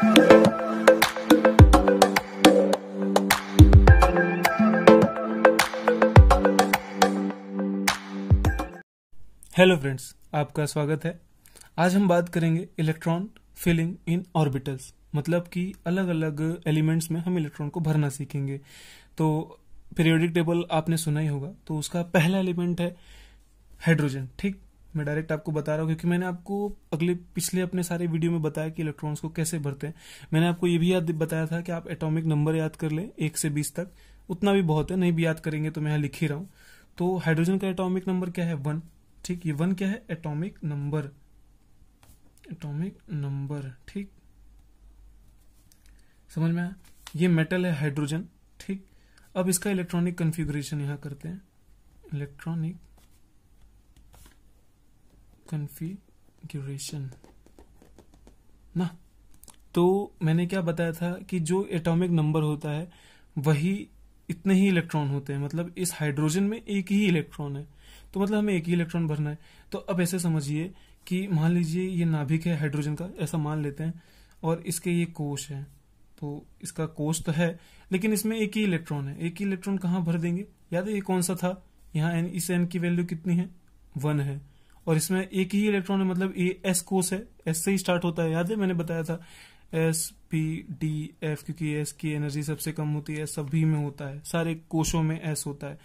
hello friends आपका स्वागत है आज हम बात करेंगे इलेक्ट्रॉन फिलिंग इन ऑर्बिटल्स मतलब कि अलग अलग एलिमेंट्स में हम इलेक्ट्रॉन को भरना सीखेंगे तो पीरियोडिक टेबल आपने सुना ही होगा तो उसका पहला एलिमेंट है हाइड्रोजन ठीक मैं डायरेक्ट आपको बता रहा हूँ क्योंकि मैंने आपको अगले पिछले अपने सारे वीडियो में बताया कि इलेक्ट्रॉन्स को कैसे भरते हैं मैंने आपको ये भी याद बताया था कि आप एटॉमिक नंबर याद कर लें एक से बीस तक उतना भी बहुत है नहीं भी याद करेंगे तो मैं यहाँ लिख ही रहा हूँ तो हाइड्रोजन का एटॉमिक नंबर क्या है वन ठीक ये वन क्या है एटॉमिक नंबर एटॉमिक नंबर ठीक समझ में आया ये मेटल है हाइड्रोजन ठीक अब इसका इलेक्ट्रॉनिक कन्फिग्रेशन यहाँ करते हैं इलेक्ट्रॉनिक कन्फिग्रेशन ना तो मैंने क्या बताया था कि जो एटॉमिक नंबर होता है वही इतने ही इलेक्ट्रॉन होते हैं मतलब इस हाइड्रोजन में एक ही इलेक्ट्रॉन है तो मतलब हमें एक ही इलेक्ट्रॉन भरना है तो अब ऐसे समझिए कि मान लीजिए ये नाभिक है हाइड्रोजन का ऐसा मान लेते हैं और इसके ये कोश है तो इसका कोष तो है लेकिन इसमें एक ही इलेक्ट्रॉन है एक ही इलेक्ट्रॉन कहाँ भर देंगे याद है ये कौन सा था यहाँ एन इस एन की वैल्यू कितनी है वन है और इसमें एक ही इलेक्ट्रॉन है मतलब ए एस कोस है एस से ही स्टार्ट होता है याद है मैंने बताया था एस पी डी एफ क्योंकि एस की एनर्जी सबसे कम होती है सभी में होता है सारे कोशों में एस होता है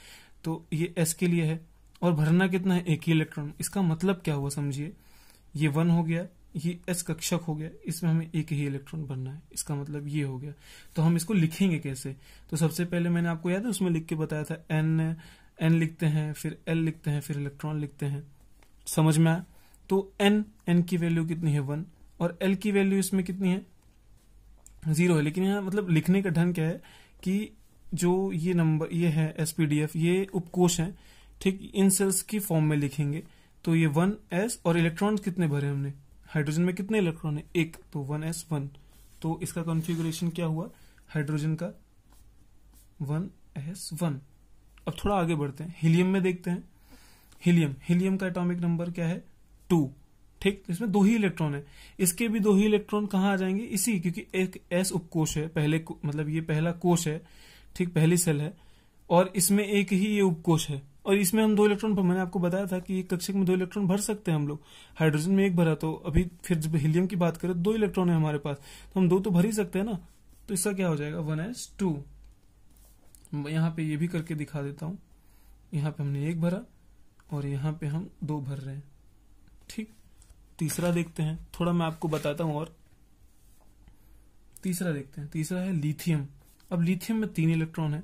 तो ये एस के लिए है और भरना कितना है एक ही इलेक्ट्रॉन इसका मतलब क्या हुआ समझिए ये वन हो गया ये एस कक्षक हो गया इसमें हमें एक ही इलेक्ट्रॉन भरना है इसका मतलब ये हो गया तो हम इसको लिखेंगे कैसे तो सबसे पहले मैंने आपको याद है उसमें लिख के बताया था एन एन लिखते हैं फिर एल लिखते हैं फिर इलेक्ट्रॉन लिखते हैं समझ में आया तो एन एन की वैल्यू कितनी है वन और एल की वैल्यू इसमें कितनी है जीरो है लेकिन यहाँ मतलब लिखने का ढंग क्या है कि जो ये नंबर ये है एसपीडीएफ ये उपकोष है ठीक इन सेल्स की फॉर्म में लिखेंगे तो ये वन एस और इलेक्ट्रॉन कितने भरे हमने हाइड्रोजन में कितने इलेक्ट्रॉन है एक तो वन एस वन तो इसका कॉन्फ़िगरेशन क्या हुआ हाइड्रोजन का वन एस वन अब थोड़ा आगे बढ़ते हैं हीलियम में देखते हैं हीलियम हीलियम का एटॉमिक नंबर क्या है टू ठीक इसमें दो ही इलेक्ट्रॉन है इसके भी दो ही इलेक्ट्रॉन कहाँ आ जाएंगे इसी क्योंकि एक एस उपकोष है पहले मतलब ये पहला कोष है ठीक पहली सेल है और इसमें एक ही ये उपकोष है और इसमें हम दो इलेक्ट्रॉन मैंने आपको बताया था कि कक्षक में दो इलेक्ट्रॉन भर सकते हैं हम लोग हाइड्रोजन में एक भरा तो अभी फिर जब हीलियम की बात करें दो इलेक्ट्रॉन है हमारे पास तो हम दो तो भर ही सकते हैं ना तो इसका क्या हो जाएगा वन एस टू यहां पर ये भी करके दिखा देता हूं यहाँ पे हमने एक भरा और यहाँ पे हम दो भर रहे हैं ठीक तीसरा देखते हैं थोड़ा मैं आपको बताता हूं और तीसरा देखते हैं तीसरा है लिथियम अब लिथियम में तीन इलेक्ट्रॉन है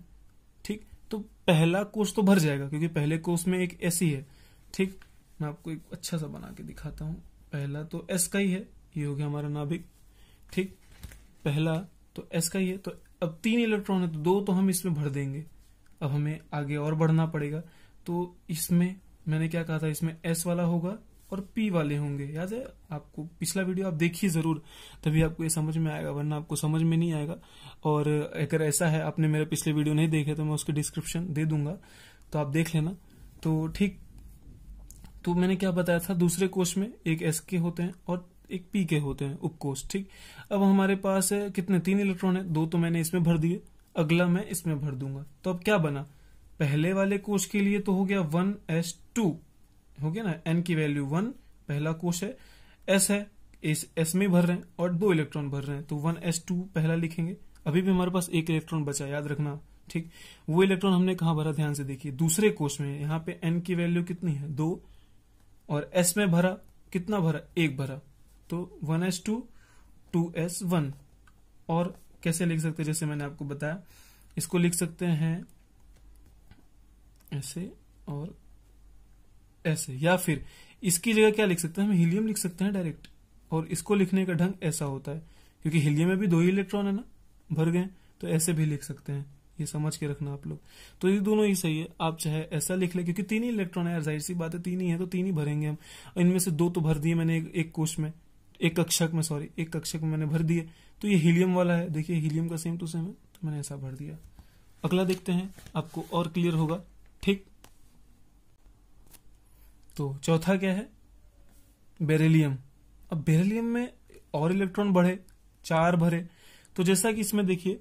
ठीक तो पहला कोष तो भर जाएगा क्योंकि पहले कोष में एक एस ही है ठीक मैं आपको एक अच्छा सा बना के दिखाता हूं पहला तो एस का ही है ये हो गया हमारा नाभिक ठीक पहला तो एस का ही है तो अब तीन इलेक्ट्रॉन है तो दो तो हम इसमें भर देंगे अब हमें आगे और बढ़ना पड़ेगा तो इसमें मैंने क्या कहा था इसमें एस वाला होगा और पी वाले होंगे याद है आपको पिछला वीडियो आप देखिए जरूर तभी आपको ये समझ में आएगा वरना आपको समझ में नहीं आएगा और अगर ऐसा है आपने मेरा पिछले वीडियो नहीं देखे तो मैं उसके डिस्क्रिप्शन दे दूंगा तो आप देख लेना तो ठीक तो मैंने क्या बताया था दूसरे कोष में एक एस के होते हैं और एक पी के होते हैं उपकोष ठीक अब हमारे पास कितने तीन इलेक्ट्रॉन है दो तो मैंने इसमें भर दिए अगला मैं इसमें भर दूंगा तो अब क्या बना पहले वाले कोश के लिए तो हो गया वन एस टू हो गया ना एन की वैल्यू वन पहला कोश है एस है इस एस में भर रहे हैं और दो इलेक्ट्रॉन भर रहे हैं तो वन एस टू पहला लिखेंगे अभी भी हमारे पास एक इलेक्ट्रॉन बचा याद रखना ठीक वो इलेक्ट्रॉन हमने कहा भरा ध्यान से देखिए दूसरे कोष में यहाँ पे एन की वैल्यू कितनी है दो और एस में भरा कितना भरा एक भरा तो one s two two s one और कैसे लिख सकते हैं जैसे मैंने आपको बताया इसको लिख सकते हैं ऐसे और ऐसे या फिर इसकी जगह क्या लिख सकते हैं हम हीलियम लिख सकते हैं डायरेक्ट और इसको लिखने का ढंग ऐसा होता है क्योंकि हीलियम में भी दो ही इलेक्ट्रॉन है ना भर गए तो ऐसे भी लिख सकते हैं ये समझ के रखना आप लोग तो ये दोनों ही सही है आप चाहे ऐसा लिख ले क्योंकि तीन ही इलेक्ट्रॉन है यार जाहिर सी बात है तीन ही है तो तीन ही भरेंगे हम इनमें से दो तो भर दिए मैंने एक, कोष में एक कक्षक में सॉरी एक कक्षक में मैंने भर दिए तो ये हीलियम वाला है देखिए हीलियम का सेम टू सेम है तो मैंने ऐसा भर दिया अगला देखते हैं आपको और क्लियर होगा ठीक तो चौथा क्या है बेरिलियम अब बेरिलियम में और इलेक्ट्रॉन बढ़े चार भरे तो जैसा कि इसमें देखिए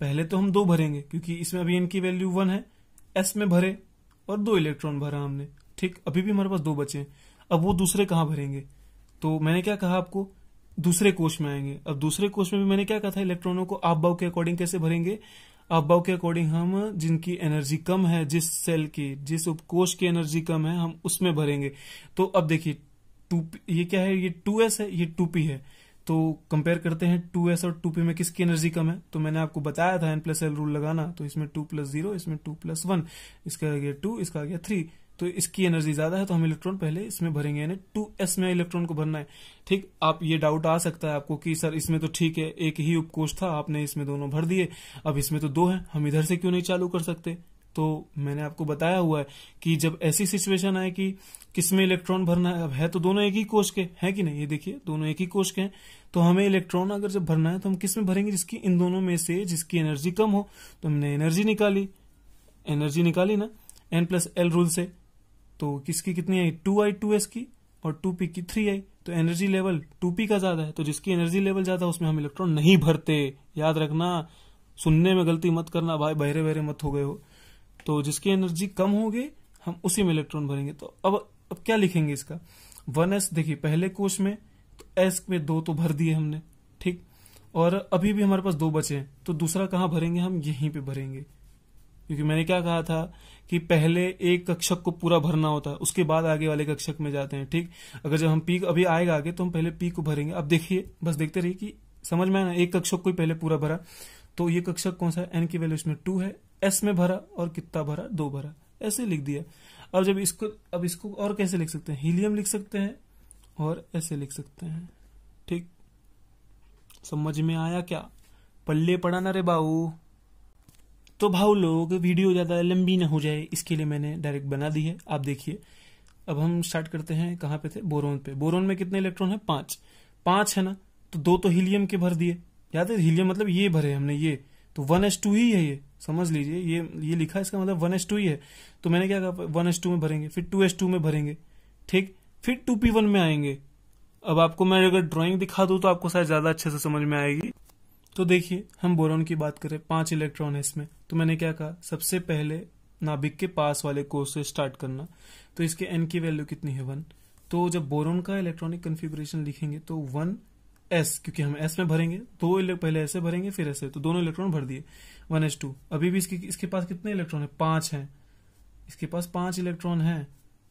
पहले तो हम दो भरेंगे क्योंकि इसमें अभी इनकी वैल्यू वन है एस में भरे और दो इलेक्ट्रॉन भरा हमने ठीक अभी भी हमारे पास दो बचे हैं अब वो दूसरे कहाँ भरेंगे तो मैंने क्या कहा आपको दूसरे कोष में आएंगे अब दूसरे कोष में भी मैंने क्या कहा था इलेक्ट्रॉनों को आप बाव के अकॉर्डिंग कैसे भरेंगे बाव के अकॉर्डिंग हम जिनकी एनर्जी कम है जिस सेल की जिस उपकोष की एनर्जी कम है हम उसमें भरेंगे तो अब देखिए टू ये क्या है ये टू एस है ये टू पी है तो कंपेयर करते हैं टू एस और टू पी में किसकी एनर्जी कम है तो मैंने आपको बताया था एन प्लस एल रूल लगाना तो इसमें टू प्लस जीरो इसमें टू प्लस वन इसका आ गया टू इसका आ गया थ्री तो इसकी एनर्जी ज्यादा है तो हम इलेक्ट्रॉन पहले इसमें भरेंगे यानी टू एस में इलेक्ट्रॉन को भरना है ठीक आप ये डाउट आ सकता है आपको कि सर इसमें तो ठीक है एक ही उपकोष था आपने इसमें दोनों भर दिए अब इसमें तो दो है हम इधर से क्यों नहीं चालू कर सकते तो मैंने आपको बताया हुआ है कि जब ऐसी सिचुएशन आए कि किसमें इलेक्ट्रॉन भरना है अब है तो दोनों एक ही कोष के हैं कि नहीं ये देखिए दोनों एक ही कोष के हैं तो हमें इलेक्ट्रॉन अगर जब भरना है तो हम किसमें भरेंगे जिसकी इन दोनों में से जिसकी एनर्जी कम हो तो हमने एनर्जी निकाली एनर्जी निकाली ना एन प्लस एल रूल से तो किसकी कितनी आई टू आई टू एस की और टू पी की थ्री आई तो एनर्जी लेवल टू पी का ज्यादा है तो जिसकी एनर्जी लेवल ज्यादा उसमें हम इलेक्ट्रॉन नहीं भरते याद रखना सुनने में गलती मत करना भाई बहरे बहरे मत हो गए हो तो जिसकी एनर्जी कम होगी हम उसी में इलेक्ट्रॉन भरेंगे तो अब अब क्या लिखेंगे इसका वन एस देखिए पहले कोश में तो एस में दो तो भर दिए हमने ठीक और अभी भी हमारे पास दो बचे हैं तो दूसरा कहाँ भरेंगे हम यहीं पे भरेंगे क्योंकि मैंने क्या कहा था कि पहले एक कक्षक को पूरा भरना होता है उसके बाद आगे वाले कक्षक में जाते हैं ठीक अगर जब हम पीक अभी आएगा आगे तो हम पहले पी को भरेंगे अब देखिए बस देखते रहिए कि समझ में आया ना एक कक्षक को ही पहले पूरा भरा तो ये कक्षक कौन सा है एन की वैल्यू इसमें टू है एस में भरा और कितना भरा दो भरा ऐसे लिख दिया अब जब इसको अब इसको और कैसे लिख सकते हैं हीलियम लिख सकते हैं और ऐसे लिख सकते हैं ठीक समझ में आया क्या पल्ले पड़ा ना रे बाऊ तो भाव लोगों वीडियो ज़्यादा लंबी ना हो जाए इसके लिए मैंने डायरेक्ट बना दी है आप देखिए अब हम स्टार्ट करते हैं कहाँ पे थे बोरोन पे बोरोन में कितने इलेक्ट्रॉन है पांच पांच है ना तो दो तो हीलियम के भर दिए याद है हीलियम मतलब ये भरे हमने ये तो वन एस टू ही है ये समझ लीजिए ये ये लिखा है इसका मतलब वन एस टू ही है तो मैंने क्या कहा वन एस टू में भरेंगे फिर टू एस टू में भरेंगे ठीक फिर टू पी वन में आएंगे अब आपको मैं अगर ड्राइंग दिखा दूं तो आपको शायद ज्यादा अच्छे से समझ में आएगी तो देखिए हम बोरॉन की बात करें पांच इलेक्ट्रॉन है इसमें तो मैंने क्या कहा सबसे पहले नाभिक के पास वाले कोर्स से स्टार्ट करना तो इसके एन की वैल्यू कितनी है वन तो जब बोरोन का इलेक्ट्रॉनिक कन्फिग्रेशन लिखेंगे तो वन एस क्योंकि हम एस में भरेंगे दो पहले ऐसे भरेंगे फिर ऐसे तो दोनों इलेक्ट्रॉन भर दिए वन एस टू अभी भी इसके इसके पास कितने इलेक्ट्रॉन है पांच हैं इसके पास पांच इलेक्ट्रॉन हैं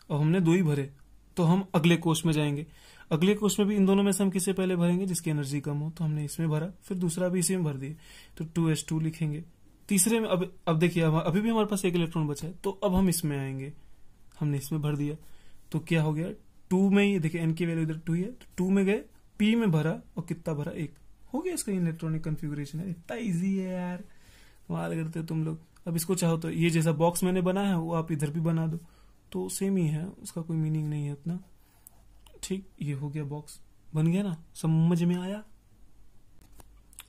और हमने दो ही भरे तो हम अगले कोष में जाएंगे अगले क्वेश्चन में भी इन दोनों में से हम किसे पहले भरेंगे जिसकी एनर्जी कम हो तो हमने इसमें भरा फिर दूसरा भी इसी में भर दिए तो टू एस टू लिखेंगे तीसरे में अब अब देखिए अभी भी हमारे पास एक इलेक्ट्रॉन बचा है तो अब हम इसमें आएंगे हमने इसमें भर दिया तो क्या हो गया टू में ही देखिए एन की वैल्यू इधर टू है तो टू में गए पी में भरा और कितना भरा एक हो गया इसका इलेक्ट्रॉनिक कन्फिग्रेशन है इतना ईजी है यार वाल करते हो तुम लोग अब इसको चाहो तो ये जैसा बॉक्स मैंने बनाया है वो आप इधर भी बना दो तो सेम ही है उसका कोई मीनिंग नहीं है इतना ठीक ये हो गया बॉक्स बन गया ना समझ में आया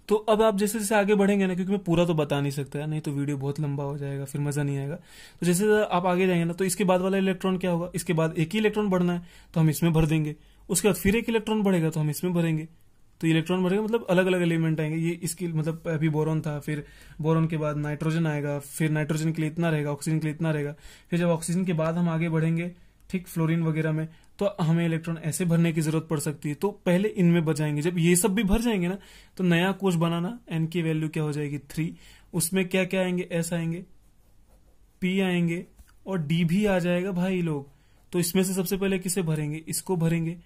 तो अब आप जैसे जैसे आगे बढ़ेंगे ना क्योंकि मैं पूरा तो बता नहीं सकता नहीं तो वीडियो बहुत लंबा हो जाएगा फिर मजा नहीं आएगा तो जैसे आप आगे जाएंगे ना तो इसके बाद वाला इलेक्ट्रॉन क्या होगा इसके बाद एक ही इलेक्ट्रॉन बढ़ना है तो हम इसमें भर देंगे उसके बाद फिर एक इलेक्ट्रॉन बढ़ेगा तो हम इसमें भरेंगे तो इलेक्ट्रॉन बढ़ेगा मतलब अलग अलग एलिमेंट आएंगे ये इसकी मतलब अभी बोरॉन था फिर बोरॉन के बाद नाइट्रोजन आएगा फिर नाइट्रोजन के लिए इतना रहेगा ऑक्सीजन के लिए इतना रहेगा फिर जब ऑक्सीजन के बाद हम आगे बढ़ेंगे ठीक फ्लोरिन वगैरह में तो हमें इलेक्ट्रॉन ऐसे भरने की जरूरत पड़ सकती है तो पहले इनमें बचाएंगे जब ये सब भी भर जाएंगे ना तो नया कोष बनाना एन की वैल्यू क्या हो जाएगी थ्री उसमें क्या क्या आएंगे एस आएंगे पी आएंगे और डी भी आ जाएगा भाई लोग तो इसमें से सबसे पहले किसे भरेंगे इसको भरेंगे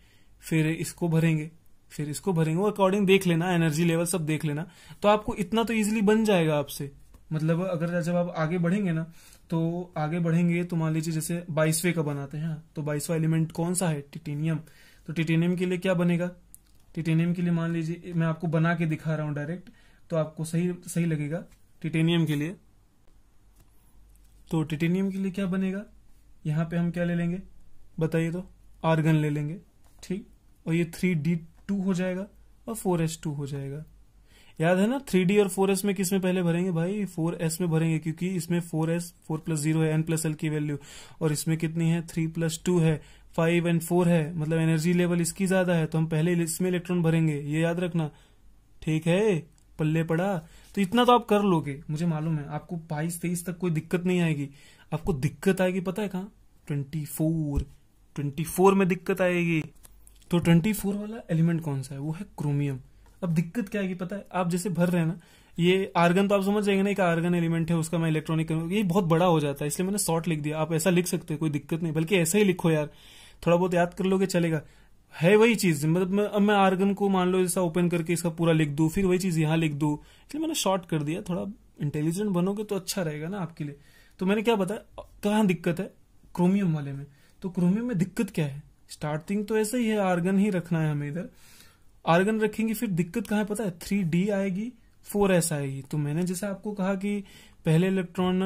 फिर इसको भरेंगे फिर इसको भरेंगे वो अकॉर्डिंग देख लेना एनर्जी लेवल सब देख लेना तो आपको इतना तो इजीली बन जाएगा आपसे मतलब अगर जब आप आगे बढ़ेंगे ना तो आगे बढ़ेंगे तो मान लीजिए जैसे बाईसवे का बनाते हैं तो बाईसवा एलिमेंट कौन सा है टिटेनियम तो टिटेनियम के लिए क्या बनेगा टिटेनियम के लिए मान लीजिए मैं आपको बना के दिखा रहा हूं डायरेक्ट तो आपको सही सही लगेगा टिटेनियम के लिए तो टिटेनियम के लिए क्या बनेगा यहां पे हम क्या ले लेंगे बताइए तो आर्गन ले लेंगे ठीक और ये थ्री डी टू हो जाएगा और फोर एस टू हो जाएगा याद है ना थ्री और फोर में किस में पहले भरेंगे भाई फोर में भरेंगे क्योंकि इसमें four s four plus zero है एन प्लस एल की वैल्यू और इसमें कितनी है थ्री प्लस टू है फाइव एंड फोर है मतलब एनर्जी लेवल इसकी ज्यादा है तो हम पहले इसमें इलेक्ट्रॉन भरेंगे ये याद रखना ठीक है पल्ले पड़ा तो इतना तो आप कर लोगे मुझे मालूम है आपको बाईस तेईस तक कोई दिक्कत नहीं आएगी आपको दिक्कत आएगी पता है कहाँ ट्वेंटी फोर ट्वेंटी फोर में दिक्कत आएगी तो ट्वेंटी फोर वाला एलिमेंट कौन सा है वो है क्रोमियम अब दिक्कत क्या है कि पता है आप जैसे भर रहे हैं ना ये आर्गन तो आप समझ जाएंगे ना एक आर्गन एलिमेंट है उसका मैं इलेक्ट्रॉनिक ये बहुत बड़ा हो जाता है इसलिए मैंने शॉर्ट लिख दिया आप ऐसा लिख सकते हो कोई दिक्कत नहीं बल्कि ऐसा ही लिखो यार थोड़ा बहुत याद कर लोगे चलेगा है वही चीज मतलब मैं अब मैं आर्गन को मान लो जैसा ओपन करके इसका पूरा लिख दू फिर वही चीज यहाँ लिख दू इसलिए मैंने शॉर्ट कर दिया थोड़ा इंटेलिजेंट बनोगे तो अच्छा रहेगा ना आपके लिए तो मैंने क्या बताया कहाँ दिक्कत है क्रोमियम वाले में तो क्रोमियम में दिक्कत क्या है स्टार्टिंग तो ऐसा ही है आर्गन ही रखना है हमें इधर आर्गन रखेंगे फिर दिक्कत कहाँ पता है थ्री डी आएगी फोर एस आएगी तो मैंने जैसे आपको कहा कि पहले इलेक्ट्रॉन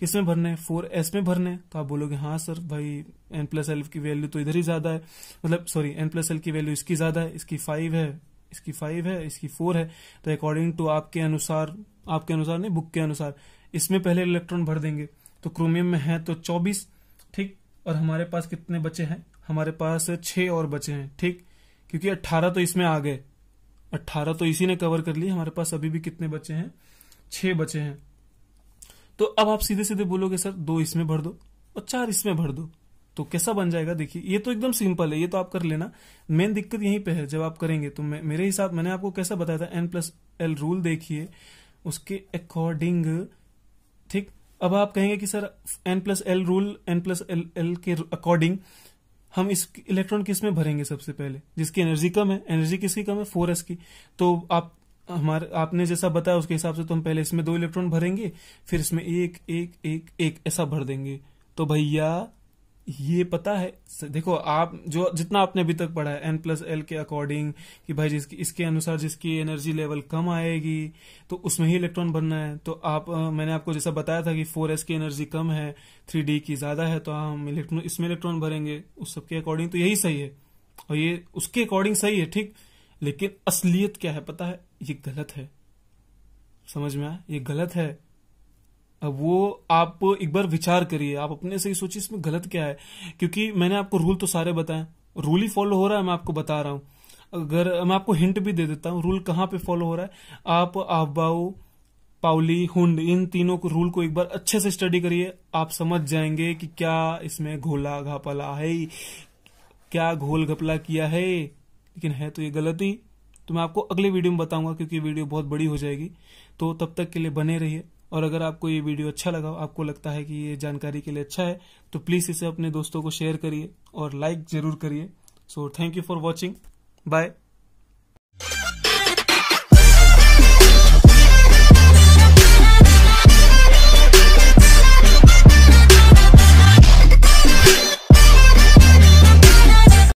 किस में भरने फोर एस में भरने तो आप बोलोगे हाँ सर भाई एन प्लस एल की वैल्यू तो इधर ही ज्यादा है मतलब सॉरी एन प्लस एल की वैल्यू इसकी ज्यादा है इसकी फाइव है इसकी फाइव है इसकी फोर है तो अकॉर्डिंग टू आपके अनुसार आपके अनुसार नहीं बुक के अनुसार इसमें पहले इलेक्ट्रॉन भर देंगे तो क्रोमियम में है तो चौबीस ठीक और हमारे पास कितने बचे हैं हमारे पास छह और बचे हैं ठीक क्योंकि अट्ठारह तो इसमें आ गए अट्ठारह तो इसी ने कवर कर लिया हमारे पास अभी भी कितने बचे हैं छह बचे हैं तो अब आप सीधे सीधे बोलोगे सर दो इसमें भर दो और चार इसमें भर दो तो कैसा बन जाएगा देखिए ये तो एकदम सिंपल है ये तो आप कर लेना मेन दिक्कत यहीं पे है जब आप करेंगे तो मेरे हिसाब मैंने आपको कैसा बताया था एन प्लस एल रूल देखिए उसके अकॉर्डिंग ठीक अब आप कहेंगे कि sir n plus l rule n plus l l के अकॉर्डिंग हम इस इलेक्ट्रॉन किस में भरेंगे सबसे पहले जिसकी एनर्जी कम है एनर्जी किसकी कम है फोर एस की तो आप हमारे आपने जैसा बताया उसके हिसाब से तो हम पहले इसमें दो इलेक्ट्रॉन भरेंगे फिर इसमें एक एक एक एक ऐसा भर देंगे तो भैया ये पता है देखो आप जो जितना आपने अभी तक पढ़ा है एन प्लस एल के अकॉर्डिंग कि भाई जिसकी इसके अनुसार जिसकी एनर्जी लेवल कम आएगी तो उसमें ही इलेक्ट्रॉन बनना है तो आप मैंने आपको जैसा बताया था कि फोर एस की एनर्जी कम है थ्री डी की ज्यादा है तो हम इलेक्ट्रॉन इसमें इलेक्ट्रॉन भरेंगे उस सबके अकॉर्डिंग तो यही सही है और ये उसके अकॉर्डिंग सही है ठीक लेकिन असलियत क्या है पता है ये गलत है समझ में आया ये गलत है अब वो आप एक बार विचार करिए आप अपने से ही सोचिए इसमें गलत क्या है क्योंकि मैंने आपको रूल तो सारे बताए रूल ही फॉलो हो रहा है मैं आपको बता रहा हूं अगर मैं आपको हिंट भी दे देता हूं रूल कहाँ पे फॉलो हो रहा है आप आबाऊ पाउली हुंड इन तीनों को रूल को एक बार अच्छे से स्टडी करिए आप समझ जाएंगे कि क्या इसमें घोला घापला है क्या घोल घपला किया है लेकिन है तो ये गलती तो मैं आपको अगले वीडियो में बताऊंगा क्योंकि वीडियो बहुत बड़ी हो जाएगी तो तब तक के लिए बने रहिए और अगर आपको ये वीडियो अच्छा लगा आपको लगता है कि ये जानकारी के लिए अच्छा है तो प्लीज़ इसे अपने दोस्तों को शेयर करिए और लाइक ज़रूर करिए so thank you for watching bye